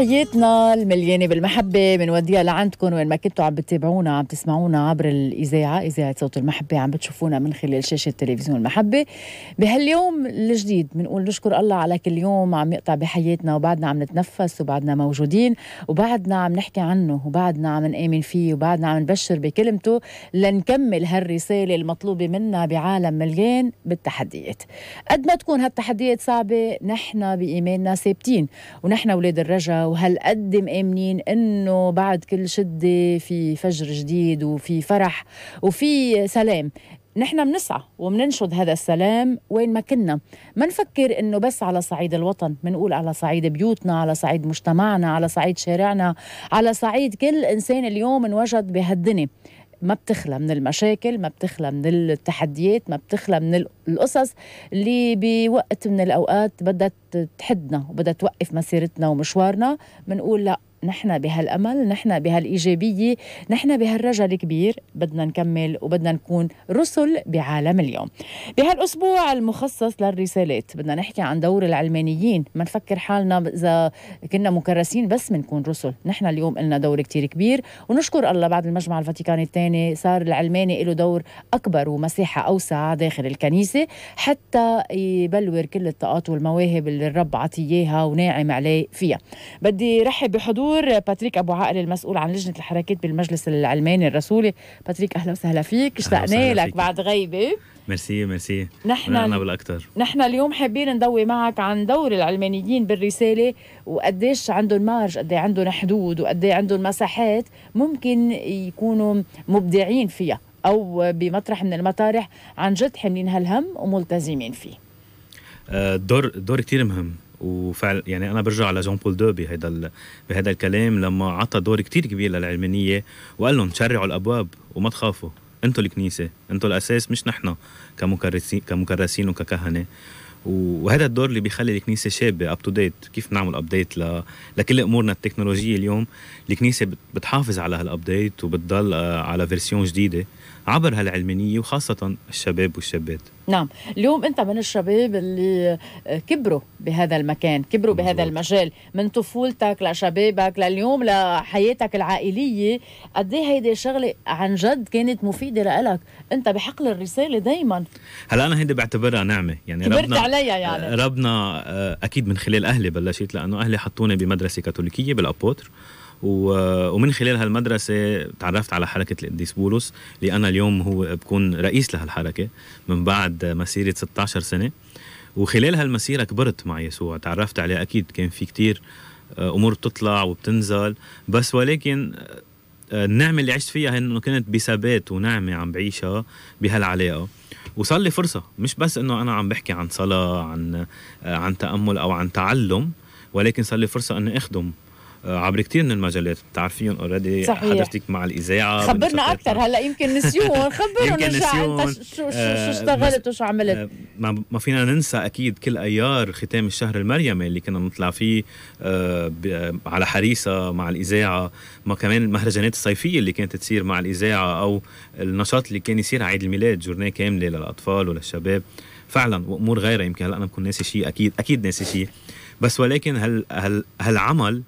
تحياتنا المليانه بالمحبه بنوديها لعندكم وين ما كنتوا عم بتتابعونا عم تسمعونا عبر الاذاعه اذاعه صوت المحبه عم بتشوفونا من خلال شاشه تلفزيون المحبه بهاليوم الجديد بنقول نشكر الله على كل يوم عم يقطع بحياتنا وبعدنا عم نتنفس وبعدنا موجودين وبعدنا عم نحكي عنه وبعدنا عم نآمن فيه وبعدنا عم نبشر بكلمته لنكمل هالرساله المطلوبه منا بعالم مليان بالتحديات قد ما تكون هالتحديات صعبه نحن بايماننا ثابتين ونحن اولاد الرجا وهالقد مآمنين انه بعد كل شده في فجر جديد وفي فرح وفي سلام نحن بنسعى وبننشد هذا السلام وين ما كنا ما نفكر انه بس على صعيد الوطن بنقول على صعيد بيوتنا على صعيد مجتمعنا على صعيد شارعنا على صعيد كل انسان اليوم انوجد بهالدنيا ما بتخلى من المشاكل ما بتخلى من التحديات ما بتخلى من القصص اللي بوقت من الأوقات بدها تحدنا وبدها توقف مسيرتنا ومشوارنا بنقول لا نحن بهالامل نحن بهالايجابيه نحن بهالرجا الكبير بدنا نكمل وبدنا نكون رسل بعالم اليوم بهالاسبوع المخصص للرسالات بدنا نحكي عن دور العلمانيين ما نفكر حالنا اذا كنا مكرسين بس بنكون رسل نحن اليوم لنا دور كتير كبير ونشكر الله بعد المجمع الفاتيكاني الثاني صار العلماني له دور اكبر ومساحه اوسع داخل الكنيسه حتى يبلور كل الطاقات والمواهب اللي الرب عطيها وناعم عليه فيها بدي رحب بحضور الدكتور باتريك ابو عاقل المسؤول عن لجنه الحركات بالمجلس العلماني الرسولي باتريك اهلا وسهلا فيك اشتقنا لك بعد غيبه ميرسي ميرسي نحن أنا بالاكثر نحن اليوم حابين نضوي معك عن دور العلمانيين بالرساله وقديش عندهم مارج قد عندهم حدود وقد عندهم مساحات ممكن يكونوا مبدعين فيها او بمطرح من المطارح عن جد حاملين هالهم وملتزمين فيه آه، دور دور كثير مهم وفعلا يعني انا برجع لجون بول دو بهذا بهذا الكلام لما عطى دور كتير كبير للعلمانيه وقال لهم شرعوا الابواب وما تخافوا انتوا الكنيسه انتوا الاساس مش نحن كمكرسين كمكرسين وككهنه وهذا الدور اللي بيخلي الكنيسه شابه اب تو ديت كيف نعمل ابديت ل... لكل امورنا التكنولوجيه اليوم الكنيسه بتحافظ على هالابديت وبتضل آه، على فيرسيون جديده عبر هالعلمانيه وخاصه الشباب والشابات نعم اليوم انت من الشباب اللي آه، كبروا بهذا المكان كبروا مزبوط. بهذا المجال من طفولتك لشبابك لليوم لحياتك العائليه قد ايه هيدي شغله عن جد كانت مفيده لإلك انت بحقل الرساله دائما هلا انا هيدي بعتبرها نعمه يعني كبرت ربنا عليها يعني ربنا آه، اكيد من خلال اهلي بلشت لانه اهلي حطوني بمدرسه كاثوليكيه بالابوتر ومن خلال هالمدرسة تعرفت على حركة القديس بولس أنا اليوم هو بكون رئيس لهالحركة من بعد مسيرة 16 سنة وخلال هالمسيرة كبرت مع يسوع تعرفت عليه أكيد كان في كتير آه، أمور بتطلع وبتنزل بس ولكن آه، النعمة اللي عشت فيها انه كنت بثبات ونعمة عم بعيشها بهالعلاقة وصار لي فرصة مش بس انه انا عم بحكي عن صلاة عن آه، عن تأمل او عن تعلم ولكن صار لي فرصة اني اخدم آه، عبر كثير من المجالات بتعرفيهم اوريدي حضرتك مع الاذاعه خبرنا اكثر هلا يمكن نسيوهم خبرنا نرجع انت شو شو آه، اشتغلت وشو عملت آه، ما فينا ننسى اكيد كل ايار ختام الشهر المريمي اللي كنا بنطلع فيه على حريسه مع الاذاعه ما كمان المهرجانات الصيفيه اللي كانت تصير مع الاذاعه او النشاط اللي كان يصير على عيد الميلاد جورنيه كامله للاطفال وللشباب فعلا وامور غيرها يمكن هلا انا بكون ناسي شيء اكيد اكيد ناسي شيء بس ولكن هل هل هالعمل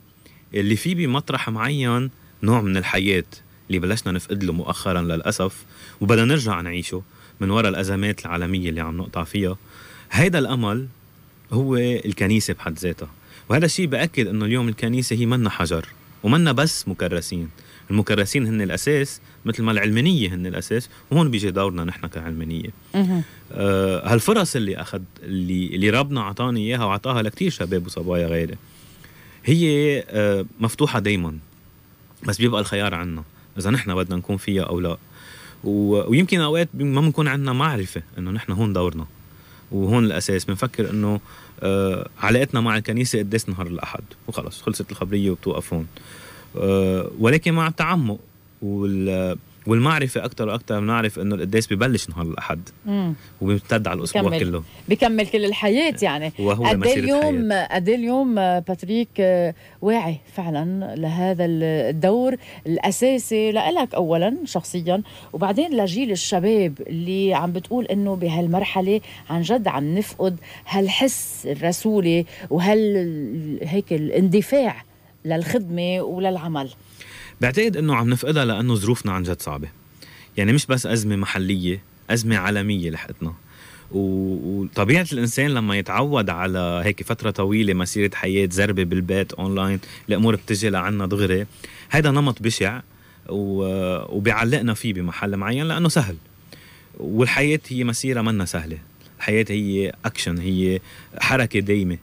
اللي فيه بمطرح معين نوع من الحياه اللي بلشنا نفقد له مؤخرا للاسف وبدنا نرجع نعيشه من وراء الازمات العالميه اللي عم نقطع فيها هيدا الامل هو الكنيسه بحد ذاتها وهذا الشيء باكد انه اليوم الكنيسه هي منا حجر ومنا بس مكرسين المكرسين هن الاساس مثل ما العلمانيه هن الاساس وهون بيجي دورنا نحن كعلمانيه آه، هالفرص اللي اخذ اللي اللي ربنا اعطاني اياها واعطاها لكثير شباب وصبايا غيري هي آه، مفتوحه دائما بس بيبقى الخيار عنا اذا نحن بدنا نكون فيها او لا ويمكن اوقات ما بنكون عندنا معرفه انه نحن هون دورنا وهون الاساس بنفكر انه آه علاقتنا مع الكنيسه قديس نهار الاحد وخلص خلصت الخبريه وبتوقف هون آه ولكن مع التعمق وال والمعرفه اكثر واكثر بنعرف انه القداس ببلش نهار الاحد وبيمتد على الاسبوع بكمل. كله بكمل كل الحياه يعني وهو قد إيه اليوم قد إيه اليوم باتريك آه، واعي فعلا لهذا الدور الاساسي لإلك اولا شخصيا وبعدين لجيل الشباب اللي عم بتقول انه بهالمرحله عن جد عم نفقد هالحس الرسولي وهال هيك الاندفاع للخدمه وللعمل بعتقد انه عم نفقدها لانه ظروفنا عن جد صعبه يعني مش بس ازمه محليه ازمه عالميه لحقتنا وطبيعه الانسان لما يتعود على هيك فتره طويله مسيره حياه زربه بالبيت اونلاين الامور بتجي لعنا دغري هذا نمط بشع وبيعلقنا فيه بمحل معين لانه سهل والحياه هي مسيره منا سهله الحياه هي اكشن هي حركه دايمه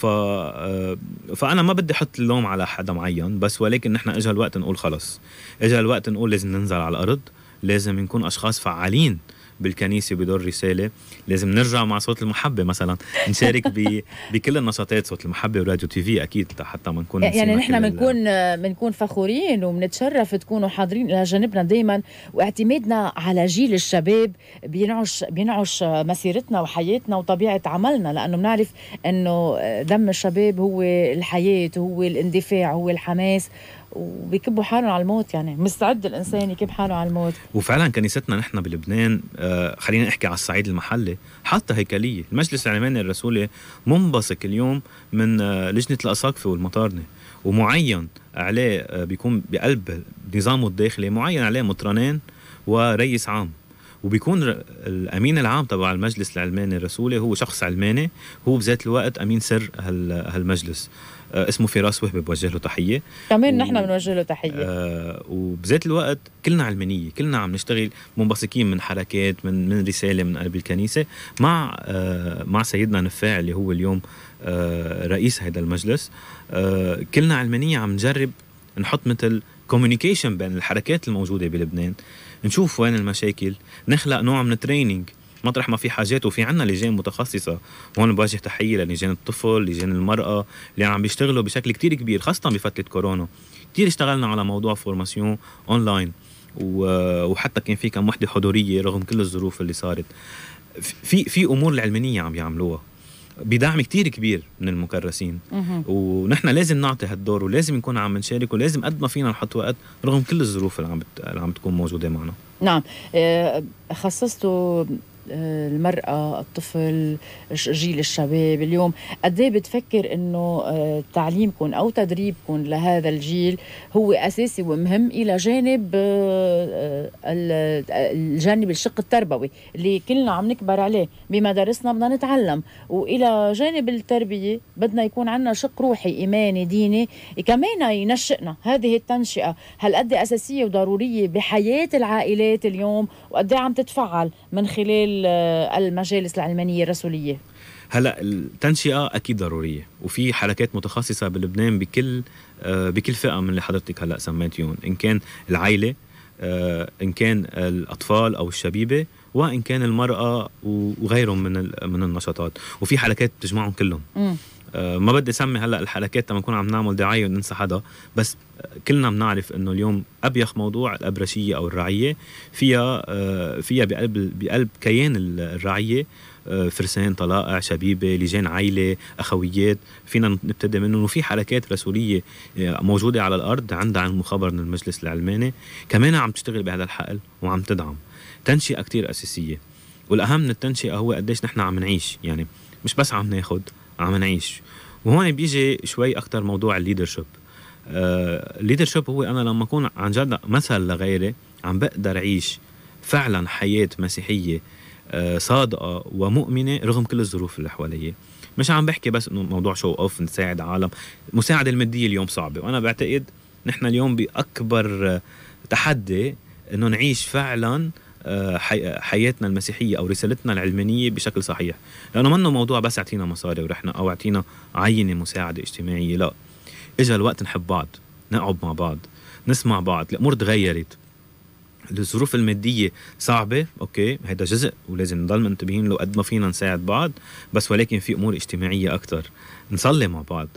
ف آه، فانا ما بدي احط اللوم على حدا معين بس ولكن نحن اجى الوقت نقول خلص اجى الوقت نقول لازم ننزل على الارض لازم نكون اشخاص فعالين بالكنيسه بدور رساله لازم نرجع مع صوت المحبه مثلا نشارك بكل النشاطات صوت المحبه وراديو تي في اكيد حتى ما نكون يعني نحن بنكون بنكون فخورين وبنتشرف تكونوا حاضرين الى جانبنا دائما واعتمادنا على جيل الشباب بينعش بينعش مسيرتنا وحياتنا وطبيعه عملنا لانه بنعرف انه دم الشباب هو الحياه هو الاندفاع هو الحماس وبيكبوا حالهم على الموت يعني مستعد الانسان يكب حاله على الموت وفعلا كنيستنا نحن بلبنان آه خلينا نحكي على الصعيد المحلي حتى هيكليه المجلس العلماني الرسولي منبثق اليوم من آه لجنه الاساقفه والمطارنه ومعين عليه آه بيكون بقلب نظامه الداخلي معين عليه مطرانين ورئيس عام وبيكون الامين العام تبع المجلس العلماني الرسولي هو شخص علماني هو بذات الوقت امين سر هالمجلس آه، اسمه فراس وهبي بوجه له تحيه كمان و... نحن بنوجه له تحيه آه وبذات الوقت كلنا علمانيه كلنا عم نشتغل منبثقين من حركات من من رساله من قلب الكنيسه مع آه مع سيدنا نفاع اللي هو اليوم آه رئيس هذا المجلس آه كلنا علمانيه عم نجرب نحط مثل كوميونيكيشن بين الحركات الموجوده بلبنان نشوف وين المشاكل نخلق نوع من التريننج مطرح ما في حاجات وفي عنا لجان متخصصه هون بوجه تحيه للجان الطفل لجان المراه اللي عم بيشتغلوا بشكل كتير كبير خاصه بفتره كورونا كتير اشتغلنا على موضوع فورماسيون اونلاين وحتى كان في كم وحده حضوريه رغم كل الظروف اللي صارت في في امور العلمانيه عم يعملوها بدعم كتير كبير من المكرسين ونحن لازم نعطي هالدور ولازم نكون عم نشارك ولازم قد ما فينا نحط وقت رغم كل الظروف اللي عم اللي عم تكون موجوده معنا نعم آه، خصصتوا المرأة الطفل جيل الشباب اليوم قد إيه بتفكر انه آه، تعليمكم او تدريبكم لهذا الجيل هو اساسي ومهم الى جانب آه، آه، الجانب الشق التربوي اللي كلنا عم نكبر عليه بمدارسنا بدنا نتعلم والى جانب التربيه بدنا يكون عندنا شق روحي ايماني ديني كمان ينشئنا هذه التنشئه هل قد إيه اساسيه وضروريه بحياه العائلات اليوم وقد إيه عم تتفعل من خلال المجالس العلمانيه الرسوليه هلا التنشئه اكيد ضروريه وفي حركات متخصصه بلبنان بكل آه، بكل فئه من اللي حضرتك هلا سميتيهم ان كان العائله آه، ان كان الاطفال او الشبيبه وان كان المراه وغيرهم من من النشاطات وفي حركات بتجمعهم كلهم آه، ما بدي اسمي هلا الحركات لما نكون عم نعمل دعايه وننسى حدا بس كلنا بنعرف انه اليوم ابيخ موضوع الابرشيه او الرعيه فيها آه، فيها بقلب بقلب كيان الرعيه آه، فرسان طلائع شبيبه لجان عائله اخويات فينا نبتدي منه وفي حركات رسوليه موجوده على الارض عندها عن مخابر من المجلس العلماني كمان عم تشتغل بهذا الحقل وعم تدعم تنشئه كتير اساسيه والاهم من التنشئه هو قديش نحن عم نعيش يعني مش بس عم ناخذ عم نعيش وهون بيجي شوي اكثر موضوع الليدرشيب الليدرشيب آه، هو انا لما اكون عن جد مثل لغيري عم بقدر اعيش فعلا حياه مسيحيه آه، صادقه ومؤمنه رغم كل الظروف اللي حواليا مش عم بحكي بس انه موضوع شو اوف نساعد عالم المساعده الماديه اليوم صعبه وانا بعتقد نحن اليوم باكبر تحدي انه نعيش فعلا آه، حياتنا المسيحيه او رسالتنا العلمانيه بشكل صحيح لانه منه موضوع بس اعطينا مصاري ورحنا او اعطينا عينه مساعده اجتماعيه لا اجى الوقت نحب بعض نقعد مع بعض نسمع بعض الامور تغيرت الظروف الماديه صعبه اوكي هذا جزء ولازم نضل منتبهين له قد ما فينا نساعد بعض بس ولكن في امور اجتماعيه اكثر نصلي مع بعض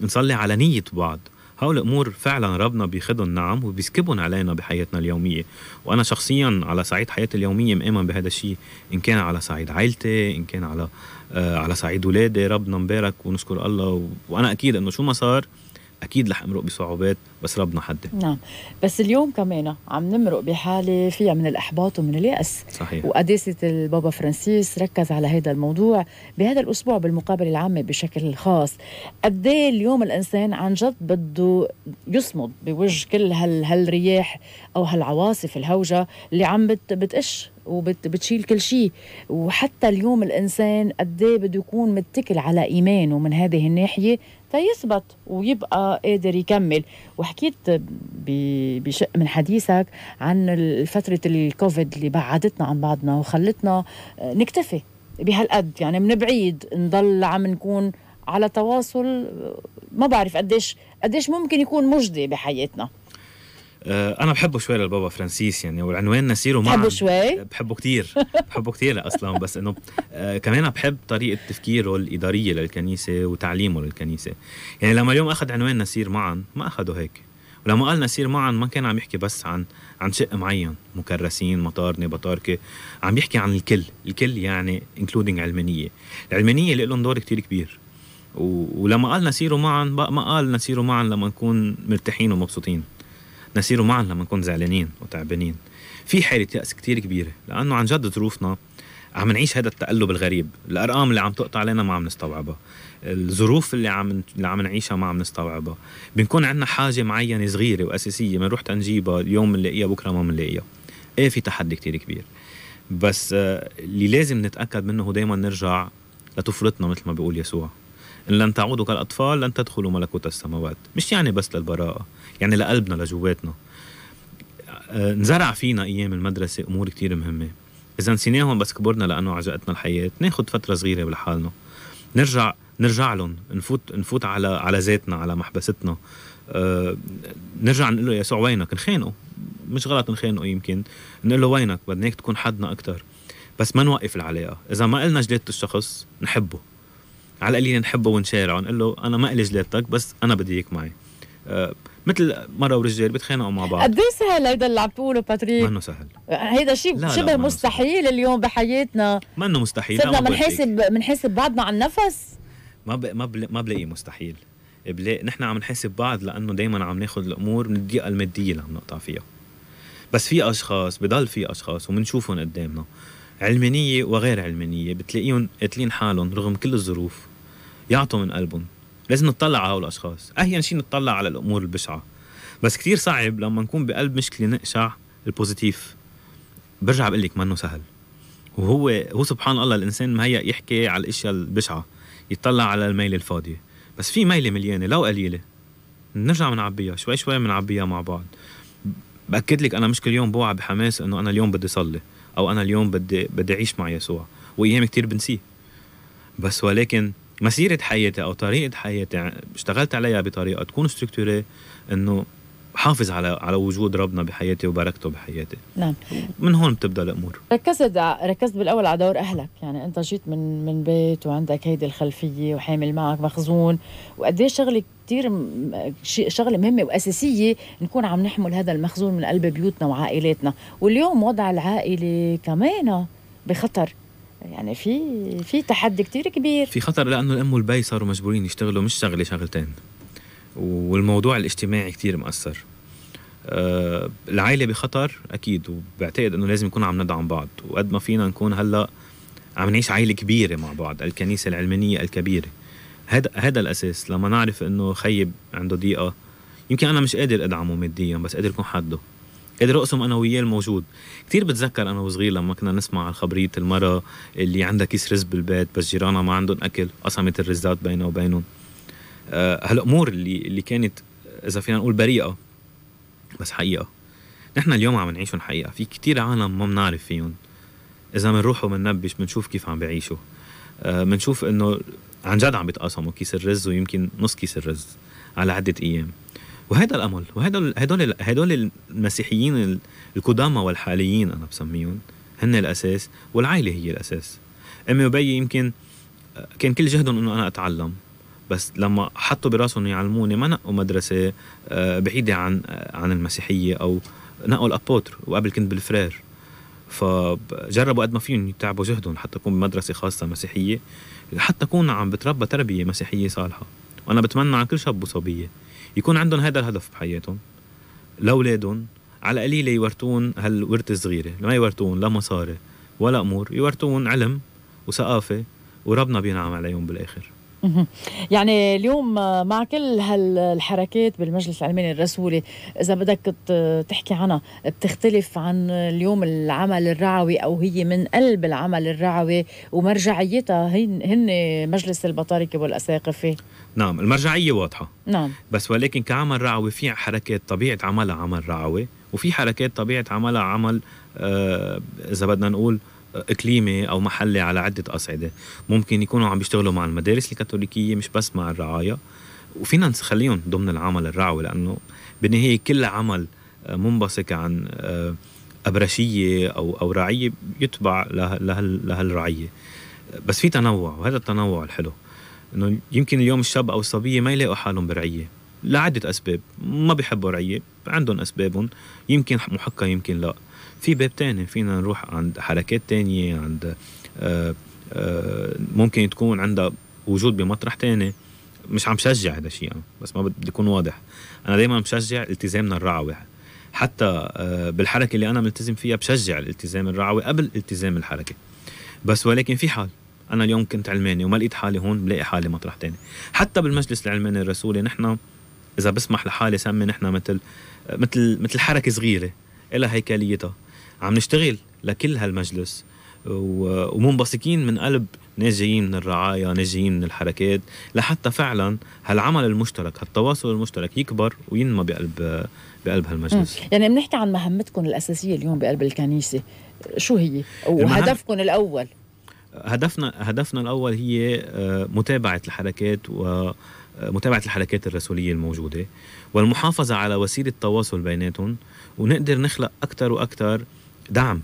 نصلي على نيه بعض هول الامور فعلا ربنا بيخدهم نعم وبيسكبهم علينا بحياتنا اليوميه وانا شخصيا على صعيد حياتي اليوميه مآمن بهذا الشيء ان كان على صعيد عائلتي ان كان على آه على صعيد اولادي ربنا مبارك ونشكر الله و... وانا اكيد انه شو ما صار اكيد رح امرق بصعوبات بس ربنا حده نعم بس اليوم كمان عم نمرق بحاله فيها من الاحباط ومن الياس صحيح وقداسه البابا فرانسيس ركز على هذا الموضوع بهذا الاسبوع بالمقابله العامه بشكل خاص قد إيه اليوم الانسان عن جد بده يصمد بوجه كل هال هالرياح او هالعواصف الهوجه اللي عم بت بتقش وبتشيل كل شيء وحتى اليوم الانسان قد إيه بده يكون متكل على ايمانه من هذه الناحيه تيثبت ويبقى قادر يكمل وحكيت بشق من حديثك عن فترة الكوفيد اللي بعدتنا عن بعضنا وخلتنا آه، نكتفي بهالقد يعني من بعيد نضل عم نكون على تواصل آه، ما بعرف قديش قديش ممكن يكون مجدي بحياتنا آه، انا بحبه شوي للبابا فرانسيس يعني والعنوان نسيره معا بحبه شوي بحبه كثير بحبه كثير اصلا بس انه آه، كمان بحب طريقه تفكيره الاداريه للكنيسه وتعليمه للكنيسه يعني لما اليوم اخذ عنوان نسير معا ما اخذه هيك ولما قال نسير معا ما كان عم يحكي بس عن عن شق معين مكرسين مطارنه بطاركه عم يحكي عن الكل الكل يعني انكلودينج علمانيه العلمانيه اللي لهم دور كثير كبير ولما قال نسيروا معا ما قال نسيروا معا لما نكون مرتاحين ومبسوطين نسيروا معا لما نكون زعلانين وتعبانين في حالة يأس كتير كبيرة لأنه عن جد ظروفنا عم نعيش هذا التقلب الغريب الارقام اللي عم تقطع علينا ما عم نستوعبها الظروف اللي عم اللي عم نعيشها ما عم نستوعبها بنكون عندنا حاجه معينه صغيره واساسيه بنروح تنجيبها اليوم بنلاقيها بكره ما بنلاقيها ايه في تحدي كتير كبير بس آه، اللي لازم نتاكد منه هو دائما نرجع لطفولتنا مثل ما بيقول يسوع ان لن تعودوا كالاطفال لن تدخلوا ملكوت السماوات مش يعني بس للبراءه يعني لقلبنا لجواتنا آه، انزرع فينا ايام المدرسه امور كتير مهمه اذا نسيناهم بس كبرنا لانه عجقتنا الحياه ناخد فتره صغيره لحالنا نرجع نرجع لهم نفوت نفوت على على ذاتنا على محبستنا أه نرجع نقول له يسوع وينك نخانقه مش غلط نخانقه يمكن نقول له وينك بدناك تكون حدنا اكثر بس ما نوقف العلاقه اذا ما قلنا جلادة الشخص نحبه على القليل نحبه ونشارعه نقول له انا ما قلي جلادتك بس انا بدي اياك معي آه، مثل مرة ورجال بيتخانقوا مع بعض قد ايه سهل هيدا اللي عم تقوله باتريك؟ منه سهل هيدا شيء شبه مستحيل اليوم بحياتنا منه مستحيل صرنا بنحاسب بنحاسب بعضنا على النفس ما ب... ما بل... ما بلاقي مستحيل بلاقي نحن عم نحاسب بعض لانه دائما عم ناخذ الامور من الضيقه الماديه اللي عم نقطع فيها بس في اشخاص بضل في اشخاص وبنشوفهم قدامنا علمانيه وغير علمانيه بتلاقيهم قاتلين حالهم رغم كل الظروف يعطوا من قلبهم لازم نطلع على هول الاشخاص اهين شيء نطلع على الامور البشعه بس كثير صعب لما نكون بقلب مشكله نقشع البوزيتيف برجع بقول لك منه سهل وهو هو سبحان الله الانسان مهيأ يحكي على الاشياء البشعه يطلع على الميله الفاضيه بس في ميله مليانه لو قليله نرجع بنعبيها شوي شوي بنعبيها مع بعض باكد لك انا مش كل يوم بوعى بحماس انه انا اليوم بدي صلي او انا اليوم بدي بدي اعيش مع يسوع وايام كثير بنسيه بس ولكن مسيره حياتي او طريقه حياتي اشتغلت عليها بطريقه تكون ستركتوري انه حافظ على على وجود ربنا بحياتي وبركته بحياتي نعم من هون بتبدا الامور ركزت ركزت بالاول على دور اهلك يعني انت جيت من من بيت وعندك هيدي الخلفيه وحامل معك مخزون وقد ايه شغله كثير شغله مهمه واساسيه نكون عم نحمل هذا المخزون من قلب بيوتنا وعائلاتنا واليوم وضع العائله كمان بخطر يعني في في تحدي كتير كبير في خطر لانه الام والبي صاروا مجبورين يشتغلوا مش شغله شغلتين والموضوع الاجتماعي كتير مأثر أه العائله بخطر اكيد وبعتقد انه لازم نكون عم ندعم بعض وقد ما فينا نكون هلا عم نعيش عائله كبيره مع بعض الكنيسه العلمانيه الكبيره هذا هذا الاساس لما نعرف انه خيب عنده ضيقه يمكن انا مش قادر ادعمه ماديا بس قادر اكون حده قادر اقسم انا وياه الموجود كثير بتذكر انا وصغير لما كنا نسمع على خبريه المراه اللي عندها كيس رز بالبيت بس جيرانها ما عندهم اكل قسمت الرزات بينها وبينهم آه، هالامور اللي اللي كانت اذا فينا نقول بريئه بس حقيقه نحن اليوم عم نعيشهم حقيقه في كثير عالم ما بنعرف فيهم اذا بنروح وبننبش بنشوف كيف عم بعيشوا آه، بنشوف انه عن جد عم بيتقاسموا كيس الرز ويمكن نص كيس الرز على عده ايام وهذا الامل وهدول هدول هدول المسيحيين القدامى والحاليين انا بسميهم هن الاساس والعائله هي الاساس امي وبيي يمكن آه، كان كل جهدهم انه انا اتعلم بس لما حطوا براسهم يعلموني ما نقوا مدرسه آه، بعيده عن آه، عن المسيحيه او نقوا الابوتر وقبل كنت بالفرير فجربوا قد ما فيهم يتعبوا جهدهم حتى اكون بمدرسه خاصه مسيحيه حتى اكون عم بتربى تربيه مسيحيه صالحه وانا بتمنى على كل شاب وصبيه يكون عندهم هذا الهدف بحياتهم لاولادهم على القليله يورتون هالورثه الصغيره ما يورتون لا مصاري ولا امور يورتون علم وثقافه وربنا بينعم عليهم بالاخر يعني اليوم مع كل هالحركات بالمجلس العلماني الرسولي اذا بدك تحكي عنها بتختلف عن اليوم العمل الرعوي او هي من قلب العمل الرعوي ومرجعيتها هن مجلس البطاركه والاساقفه نعم المرجعيه واضحه نعم بس ولكن كعمل رعوي في حركات طبيعه عملها عمل رعوي وفي حركات طبيعه عملها عمل آه، اذا بدنا نقول اقليمي او محلي على عده اصعده ممكن يكونوا عم بيشتغلوا مع المدارس الكاثوليكيه مش بس مع الرعايا وفينا نخليهم ضمن العمل الرعوي لانه بالنهايه كل عمل آه، منبثق عن آه، ابرشيه او او رعيه يتبع لهالرعيه بس في تنوع وهذا التنوع الحلو انه يمكن اليوم الشاب او الصبيه ما يلاقوا حالهم برعيه لعده اسباب ما بيحبوا رعيه عندهم اسبابهم يمكن محقه يمكن لا في باب تاني فينا نروح عند حركات تانية عند آه، آه، ممكن تكون عندها وجود بمطرح تاني مش عم شجع هذا الشيء يعني، بس ما بدي اكون واضح انا دائما بشجع التزامنا الرعوي حتى آه، بالحركه اللي انا ملتزم فيها بشجع الالتزام الرعوي قبل التزام الحركه بس ولكن في حال انا اليوم كنت علماني وما لقيت حالي هون بلاقي حالي مطرح تاني حتى بالمجلس العلماني الرسولي نحن اذا بسمح لحالي سمي نحن مثل مثل مثل حركه صغيره لها هيكليتها عم نشتغل لكل هالمجلس ومنبثقين من قلب ناس جايين من الرعايا ناس جايين من الحركات لحتى فعلا هالعمل المشترك هالتواصل المشترك يكبر وينمى بقلب بقلب هالمجلس مم. يعني بنحكي عن مهمتكم الأساسية اليوم بقلب الكنيسة شو هي وهدفكم المهم... الأول هدفنا هدفنا الأول هي آه، متابعة الحركات و آه، متابعة الحركات الرسولية الموجودة والمحافظة على وسيلة تواصل بيناتهم ونقدر نخلق أكثر وأكثر دعم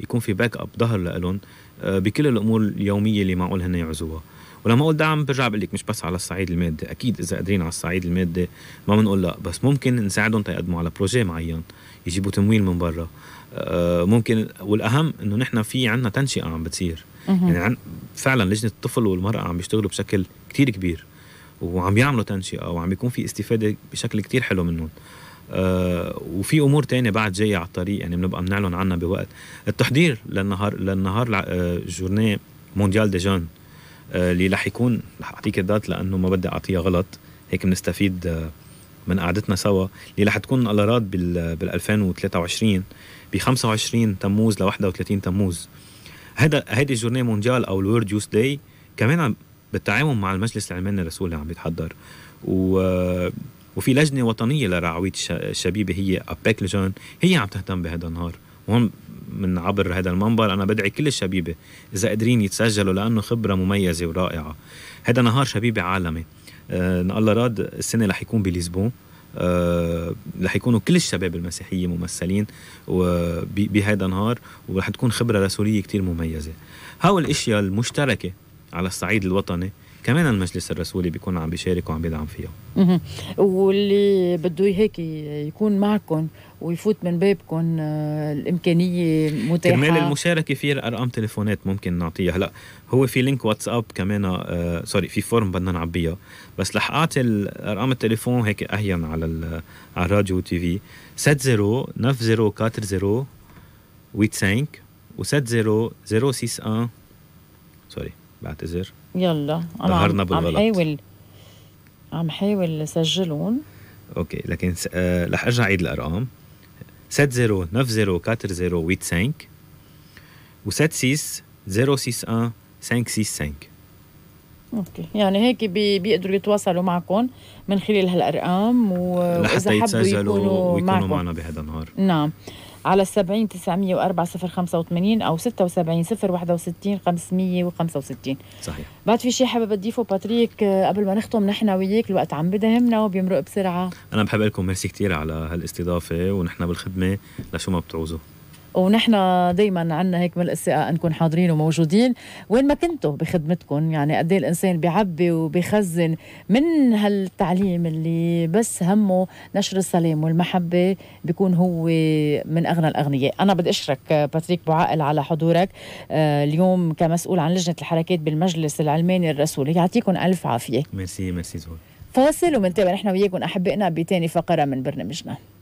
يكون في باك اب ظهر لهم آه، بكل الامور اليوميه اللي معقول هن يعزوها ولما اقول دعم برجع بقول لك مش بس على الصعيد المادي اكيد اذا قادرين على الصعيد المادي ما بنقول لا بس ممكن نساعدهم تيقدموا على بروجي معين يجيبوا تمويل من برا آه، ممكن والاهم انه نحن في عندنا تنشئه عم بتصير يعني عن فعلا لجنه الطفل والمراه عم بيشتغلوا بشكل كتير كبير وعم يعملوا تنشئه وعم بيكون في استفاده بشكل كتير حلو منهم آه، وفي امور تانية بعد جايه على الطريق يعني بنبقى بنعلن عنها بوقت التحضير للنهار للنهار جورني مونديال دي جون اللي رح يكون رح اعطيك الدات لانه ما بدي اعطيها غلط هيك بنستفيد آه، من قعدتنا سوا اللي رح تكون راد بال 2023 ب 25 تموز ل 31 تموز هذا هيدي جورني مونديال او الورد يوث داي كمان بالتعاون مع المجلس العلماني الرسول اللي عم بيتحضر و آه، وفي لجنه وطنيه لرعويه الشبيبه هي ابيك لجون هي عم تهتم بهذا النهار وهون من عبر هذا المنبر انا بدعي كل الشبيبه اذا قادرين يتسجلوا لانه خبره مميزه ورائعه هذا نهار شبيبه عالمي آه، ان آه الله راد السنه رح يكون بليزبون آه رح يكونوا كل الشباب المسيحيه ممثلين بهذا النهار ورح تكون خبره رسوليه كتير مميزه هاو الاشياء المشتركه على الصعيد الوطني كمان المجلس الرسولي بيكون عم بيشارك وعم بيدعم فيها واللي بده هيك يكون معكم ويفوت من بابكم آه، الامكانيه متاحه كرمال المشاركه في ارقام تليفونات ممكن نعطيها هلا هو في لينك واتساب كمان آه سوري في فورم بدنا نعبيها بس رح اعطي ارقام التليفون هيك اهين على على الراديو تي في 70 9040 85 و 061 سوري بعتذر يلا انا عم, عم حاول عم حاول سجلهم اوكي لكن س... آه رح ارجع عيد الارقام 70 90 40 85 و 76 061 565 اوكي يعني هيك بي بيقدروا يتواصلوا معكم من خلال هالارقام و... لحتى يتسجلوا ويكونوا معنا بهذا النهار نعم على 70 904 وثمانين او 76 وخمسة 565 صحيح بعد في شيء حابب تضيفه باتريك آه، قبل ما نختم نحن وياك الوقت عم بدهمنا وبيمرق بسرعه انا بحب لكم ميرسي كثير على هالاستضافه ونحن بالخدمه لشو ما بتعوزوا ونحن دائما عندنا هيك من الاساءه نكون حاضرين وموجودين وين ما كنتوا بخدمتكم يعني قد إيه الانسان بيعبي وبيخزن من هالتعليم اللي بس همه نشر السلام والمحبه بيكون هو من اغنى الاغنياء انا بدي اشرك باتريك بوعقل على حضورك آه، اليوم كمسؤول عن لجنه الحركات بالمجلس العلماني الرسولي يعطيكم الف عافيه ميرسي ميرسي زهور فاصل ومنتابع نحن وياكم احبائنا بتاني فقره من برنامجنا